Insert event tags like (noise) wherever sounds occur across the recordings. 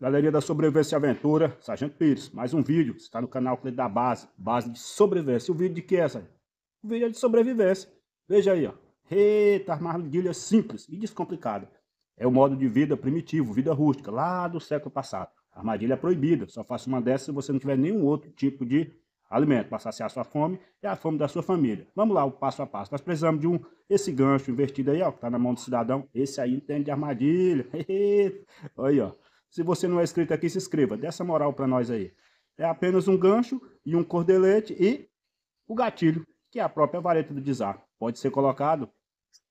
Galeria da Sobrevivência e Aventura, Sargento Pires, mais um vídeo, está no canal Cliente da Base, Base de Sobrevivência. O vídeo de que é, Sargento? O vídeo é de sobrevivência. Veja aí, ó. Eita, armadilha simples e descomplicada. É o modo de vida primitivo, vida rústica, lá do século passado. armadilha é proibida, só faça uma dessas se você não tiver nenhum outro tipo de alimento para saciar sua fome e a fome da sua família. Vamos lá, o passo a passo. Nós precisamos de um, esse gancho invertido aí, ó, que está na mão do cidadão. Esse aí entende de armadilha. (laughs) Eita. Olha aí, ó. Se você não é inscrito aqui, se inscreva. Dê essa moral para nós aí. É apenas um gancho e um cordelete e o gatilho, que é a própria vareta do desar. Pode ser colocado,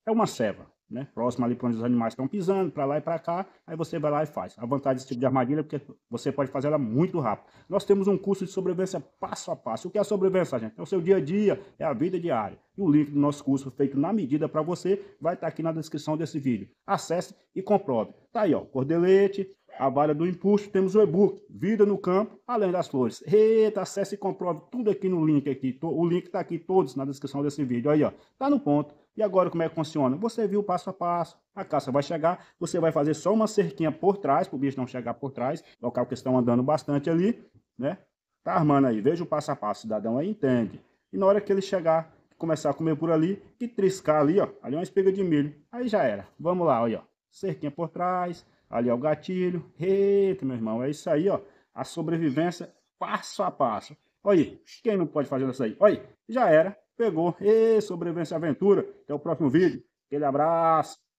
é uma ceva, né? Próximo ali para onde os animais estão pisando, para lá e para cá, aí você vai lá e faz. A vantagem desse tipo de armadilha é porque você pode fazer ela muito rápido. Nós temos um curso de sobrevivência passo a passo. O que é sobrevivência, gente? É o seu dia a dia, é a vida diária. E o link do nosso curso feito na medida para você vai estar tá aqui na descrição desse vídeo. Acesse e comprove. Tá aí, ó, cordelete, a Vara do Impulso, temos o e-book Vida no Campo, Além das Flores. Eita, acesse e comprove tudo aqui no link aqui. O link está aqui todos na descrição desse vídeo. Aí, ó, tá no ponto. E agora como é que funciona? Você viu passo a passo, a caça vai chegar, você vai fazer só uma cerquinha por trás, para o bicho não chegar por trás, local que estão andando bastante ali, né? Tá armando aí, veja o passo a passo, cidadão aí entende. E na hora que ele chegar, começar a comer por ali e triscar ali, ó, ali é uma espiga de milho. Aí já era. Vamos lá, aí, ó, cerquinha por trás, Ali é o gatilho. Eita, meu irmão, é isso aí, ó. A sobrevivência passo a passo. Olha aí, quem não pode fazer isso aí? Olha aí, já era, pegou. E sobrevivência aventura. Até o próximo vídeo. Aquele abraço.